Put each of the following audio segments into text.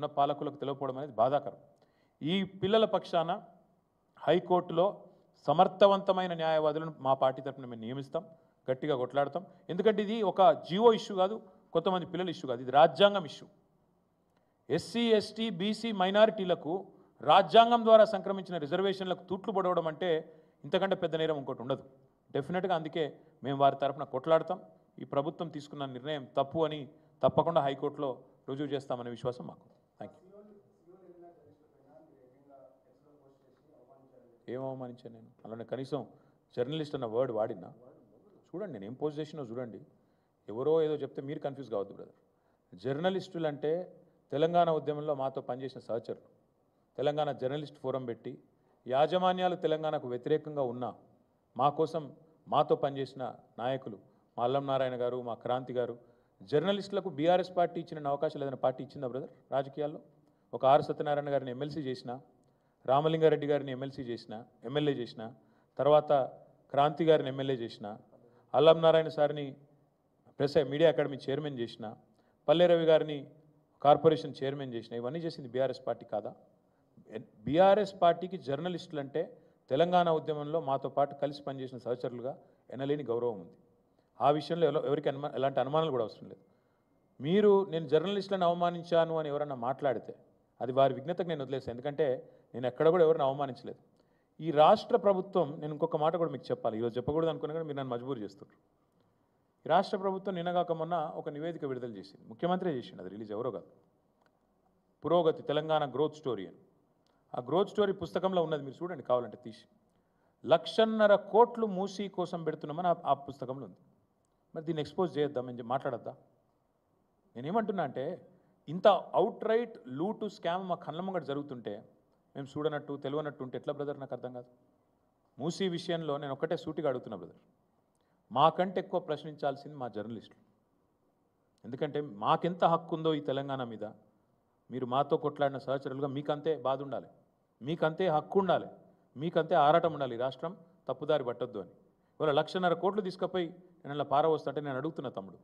ఉన్న పాలకులకు తెలియకపోవడం అనేది బాధాకరం ఈ పిల్లల పక్షాన హైకోర్టులో సమర్థవంతమైన న్యాయవాదులను మా పార్టీ తరఫున మేము నియమిస్తాం గట్టిగా కొట్లాడతాం ఎందుకంటే ఇది ఒక జియో ఇష్యూ కాదు కొంతమంది పిల్లల ఇష్యూ కాదు ఇది రాజ్యాంగం ఇష్యూ ఎస్సీ ఎస్టీ బీసీ మైనారిటీలకు రాజ్యాంగం ద్వారా సంక్రమించిన రిజర్వేషన్లకు తూట్లు పడవడం అంటే ఇంతకంటే పెద్ద నేరం ఇంకోటి ఉండదు డెఫినెట్గా అందుకే మేము వారి తరఫున కొట్లాడతాం ఈ ప్రభుత్వం తీసుకున్న నిర్ణయం తప్పు అని తప్పకుండా హైకోర్టులో రుజువు చేస్తామనే విశ్వాసం మాకు థ్యాంక్ యూ ఏం అవమానించాను నేను అలానే కనీసం జర్నలిస్ట్ అన్న వర్డ్ వాడినా చూడండి నేను ఏం పోస్ట్ చేసినా చూడండి ఎవరో ఏదో చెప్తే మీరు కన్ఫ్యూజ్ కావద్దు బ్రదర్ జర్నలిస్టులు అంటే తెలంగాణ ఉద్యమంలో మాతో పనిచేసిన సహచరులు తెలంగాణ జర్నలిస్ట్ ఫోరం పెట్టి యాజమాన్యాలు తెలంగాణకు వ్యతిరేకంగా ఉన్నా మా కోసం మాతో పనిచేసిన నాయకులు మా అల్లం నారాయణ గారు మా క్రాంతి గారు జర్నలిస్టులకు బీఆర్ఎస్ పార్టీ ఇచ్చిన అవకాశాలు ఏదైనా పార్టీ ఇచ్చిందా బ్రదర్ రాజకీయాల్లో ఒక ఆర్ సత్యనారాయణ గారిని ఎమ్మెల్సీ చేసిన రామలింగారెడ్డి గారిని ఎమ్మెల్సీ చేసిన ఎమ్మెల్యే చేసిన తర్వాత క్రాంతి గారిని ఎమ్మెల్యే చేసిన అల్లం నారాయణ సార్ని ప్రెస్ మీడియా అకాడమీ చైర్మన్ చేసిన పల్లె రవి గారిని కార్పొరేషన్ చైర్మన్ చేసిన ఇవన్నీ చేసింది బీఆర్ఎస్ పార్టీ కాదా బీఆర్ఎస్ పార్టీకి జర్నలిస్టులు అంటే తెలంగాణ ఉద్యమంలో మాతో పాటు కలిసి పనిచేసిన సహచరులుగా ఎనలేని గౌరవం ఉంది ఆ విషయంలో ఎవరికి అనుమా ఎలాంటి అనుమానాలు కూడా అవసరం లేదు మీరు నేను జర్నలిస్టులను అవమానించాను అని ఎవరన్నా మాట్లాడితే అది వారి విజ్ఞతకు నేను వదిలేసాను ఎందుకంటే నేను ఎక్కడ కూడా ఎవరిని అవమానించలేదు ఈ రాష్ట్ర ప్రభుత్వం నేను ఇంకొక మాట కూడా మీకు చెప్పాలి ఈరోజు చెప్పకూడదు అనుకున్నా కూడా మీరు నన్ను మజబూరు చేస్తున్నారు ఈ రాష్ట్ర ప్రభుత్వం నిన్నగాక మొన్న ఒక నివేదిక విడుదల చేసింది ముఖ్యమంత్రి చేసింది అది రిలీజ్ ఎవరో కాదు పురోగతి తెలంగాణ గ్రోత్ స్టోరీ అని ఆ గ్రోత్ స్టోరీ పుస్తకంలో ఉన్నది మీరు చూడండి కావాలంటే తీసి లక్షన్నర కోట్లు మూసీ కోసం పెడుతున్నామని ఆ పుస్తకంలో ఉంది మరి దీన్ని ఎక్స్పోజ్ చేయొద్దామని మాట్లాడద్దా నేనేమంటున్నా అంటే ఇంత అవుట్ రైట్ లూటు స్కామ్ మా కళ్ళమ్మగడ జరుగుతుంటే మేము చూడనట్టు తెలియనట్టు ఉంటే ఎట్లా బ్రదర్ నాకు అర్థం కాదు మూసీ విషయంలో నేను ఒక్కటే సూటిగా అడుగుతున్నా బ్రదర్ మాకంటే ఎక్కువ ప్రశ్నించాల్సింది మా జర్నలిస్టులు ఎందుకంటే మాకెంత హక్కు ఉందో ఈ తెలంగాణ మీద మీరు మాతో కొట్లాడిన సహచరులుగా మీకంతే బాధ ఉండాలి మీకంతే హక్కు ఉండాలి మీకంతే ఆరాటం ఉండాలి రాష్ట్రం తప్పుదారి పట్టొద్దు అని ఇవాళ లక్షన్నర కోట్లు తీసుకుపోయి నేను అలా అంటే నేను అడుగుతున్న తమ్ముడు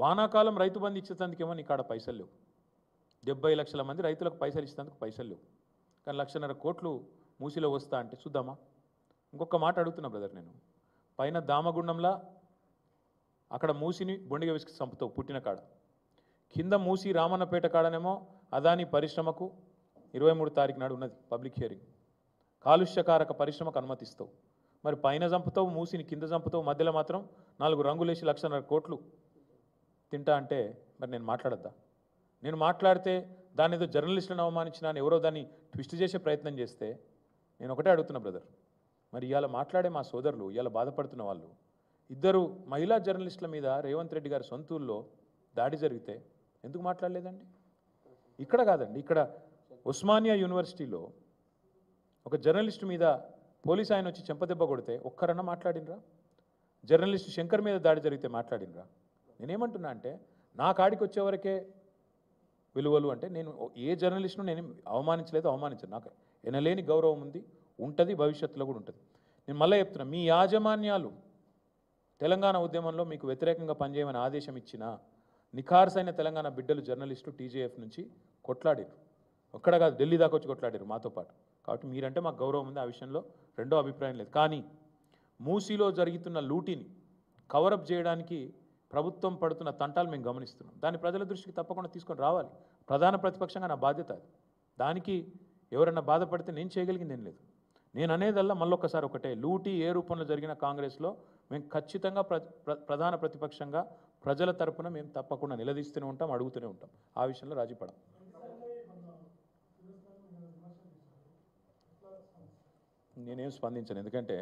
వానాకాలం రైతు బంధు ఇచ్చేటందుకేమో నీ కాడ పైసలు లేవు డెబ్బై లక్షల మంది రైతులకు పైసలు ఇచ్చేందుకు పైసలు లేవు కానీ లక్షన్నర కోట్లు మూసిలో వస్తా అంటే చూద్దామా ఇంకొక మాట అడుగుతున్నా బ్రదర్ నేను పైన దామగుండంలా అక్కడ మూసిని బొండిగ విసికి చంపుతావు పుట్టిన కాడ కింద మూసి రామన్నపేట కాడనేమో అదాని పరిశ్రమకు ఇరవై మూడు తారీఖు నాడు ఉన్నది పబ్లిక్ హియరింగ్ కాలుష్యకారక పరిశ్రమకు అనుమతిస్తావు మరి పైన చంపుతో మూసిని కింద చంపుతో మధ్యలో మాత్రం నాలుగు రంగులేసి లక్షన్నర కోట్లు తింటా అంటే మరి నేను మాట్లాడద్దా నేను మాట్లాడితే దాని ఏదో జర్నలిస్టులను అవమానించిన ఎవరో దాన్ని ట్విస్ట్ చేసే ప్రయత్నం చేస్తే నేను ఒకటే అడుగుతున్నా బ్రదర్ మరి ఇవాళ మాట్లాడే మా సోదరులు ఇవాళ బాధపడుతున్న వాళ్ళు ఇద్దరు మహిళా జర్నలిస్టుల మీద రేవంత్ రెడ్డి గారి సొంతూరులో దాడి జరిగితే ఎందుకు మాట్లాడలేదండి ఇక్కడ కాదండి ఇక్కడ ఉస్మానియా యూనివర్సిటీలో ఒక జర్నలిస్ట్ మీద పోలీస్ ఆయన వచ్చి చెంపదెబ్బ కొడితే ఒక్కరన్నా మాట్లాడినరా జర్నలిస్ట్ శంకర్ మీద దాడి జరిగితే మాట్లాడినరా నేనేమంటున్నా అంటే నా కాడికి వచ్చేవరకే విలువలు అంటే నేను ఏ జర్నలిస్ట్ను నేను అవమానించలేదు అవమానించను నాకు ఎనలేని గౌరవం ఉంది ఉంటుంది భవిష్యత్తులో కూడా ఉంటుంది నేను మళ్ళీ చెప్తున్నా మీ యాజమాన్యాలు తెలంగాణ ఉద్యమంలో మీకు వ్యతిరేకంగా పనిచేయమని ఆదేశం ఇచ్చిన నిఖార్సైన తెలంగాణ బిడ్డలు జర్నలిస్టు టీజేఎఫ్ నుంచి కొట్లాడారు ఒక్కడ కాదు ఢిల్లీ దాకా వచ్చి కొట్లాడారు మాతో పాటు కాబట్టి మీరంటే మాకు గౌరవం ఉంది ఆ విషయంలో రెండో అభిప్రాయం లేదు కానీ మూసీలో జరుగుతున్న లూటీని కవరప్ చేయడానికి ప్రభుత్వం పడుతున్న తంటాలు మేము గమనిస్తున్నాం దాన్ని ప్రజల దృష్టికి తప్పకుండా తీసుకొని రావాలి ప్రధాన ప్రతిపక్షంగా నా బాధ్యత అది దానికి ఎవరైనా బాధపడితే నేను చేయగలిగింది ఏం లేదు నేను అనేదల్లా మళ్ళొక్కసారి ఒకటే లూటీ ఏ రూపంలో జరిగిన కాంగ్రెస్లో మేము ఖచ్చితంగా ప్రధాన ప్రతిపక్షంగా ప్రజల తరపున మేము తప్పకుండా నిలదీస్తూనే ఉంటాం అడుగుతూనే ఉంటాం ఆ విషయంలో రాజీపడం నేనేం స్పందించను ఎందుకంటే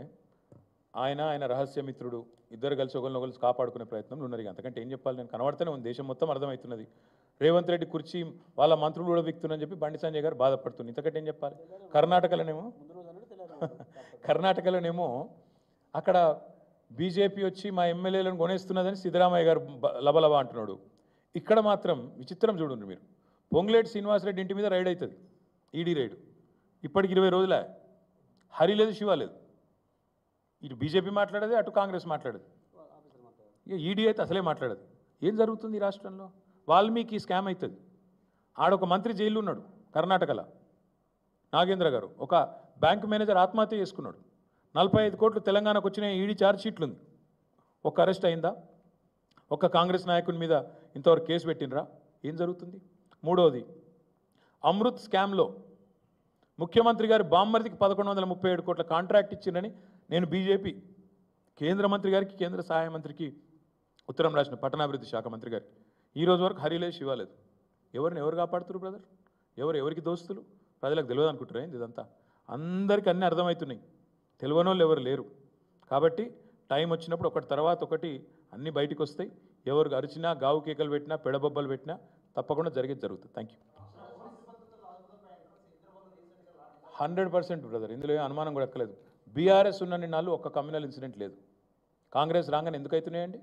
ఆయన ఆయన రహస్యమిత్రుడు ఇద్దరు కలిసి ఒకరిని ఒకరు కాపాడుకునే ప్రయత్నంలో ఉన్నారు అంతకంటే ఏం చెప్పాలి నేను కనబడితేనే ఉంది దేశం మొత్తం అర్థమవుతున్నది రేవంత్ రెడ్డి కుర్చీ వాళ్ళ మంత్రులు కూడా విక్తున్నాని చెప్పి బండి సంజయ్ గారు బాధపడుతుంది ఇంతకంటే ఏం చెప్పాలి కర్ణాటకలోనేమో కర్ణాటకలోనేమో అక్కడ బీజేపీ వచ్చి మా ఎమ్మెల్యేలను కొనేస్తున్నదని సిద్ధరామయ్య గారు లబలబ అంటున్నాడు ఇక్కడ మాత్రం విచిత్రం చూడండి మీరు పొంగులేటి శ్రీనివాసరెడ్డి ఇంటి మీద రైడ్ అవుతుంది ఈడీ రైడ్ ఇప్పటికి ఇరవై రోజులే హరి లేదు శివ లేదు ఇటు బీజేపీ మాట్లాడేది అటు కాంగ్రెస్ మాట్లాడేది ఇక ఈడీ అయితే అసలే మాట్లాడదు ఏం జరుగుతుంది ఈ రాష్ట్రంలో వాల్మీకి స్కామ్ అవుతుంది ఆడొక మంత్రి జైలు ఉన్నాడు కర్ణాటకలో నాగేంద్ర గారు ఒక బ్యాంక్ మేనేజర్ ఆత్మహత్య చేసుకున్నాడు నలభై ఐదు కోట్లు తెలంగాణకు వచ్చిన ఈడీ ఛార్జ్ షీట్లు ఉంది ఒక అరెస్ట్ అయిందా ఒక్క కాంగ్రెస్ నాయకుని మీద ఇంతవరకు కేసు పెట్టినరా ఏం జరుగుతుంది మూడవది అమృత్ స్కామ్లో ముఖ్యమంత్రి గారు బామ్మర్దికి పదకొండు వందల ముప్పై ఏడు కోట్ల కాంట్రాక్ట్ ఇచ్చిందని నేను బీజేపీ కేంద్ర మంత్రి గారికి కేంద్ర సహాయ మంత్రికి ఉత్తరం రాసిన పట్టణాభివృద్ధి శాఖ మంత్రి గారికి ఈ రోజు వరకు హరిలే శివాలేదు ఎవరిని ఎవరు కాపాడుతున్నారు బ్రదర్ ఎవరు ఎవరికి దోస్తులు ప్రజలకు తెలియదు అనుకుంటారు ఏంది ఇదంతా అందరికీ అన్నీ అర్థమవుతున్నాయి తెలియని వాళ్ళు ఎవరు లేరు కాబట్టి టైం వచ్చినప్పుడు ఒకటి తర్వాత ఒకటి అన్నీ బయటకు వస్తాయి ఎవరికి అరిచినా గావు కేకలు పెట్టినా పెడబొబ్బలు పెట్టినా తప్పకుండా జరిగేది జరుగుతుంది thank you hundred percent brother ఇందులో ఏం అనుమానం కూడా ఎక్కలేదు బీఆర్ఎస్ ఉన్న నిన్నాళ్ళు ఒక్క కమ్యూనల్ ఇన్సిడెంట్ లేదు కాంగ్రెస్ రాగానే ఎందుకైతున్నాయండి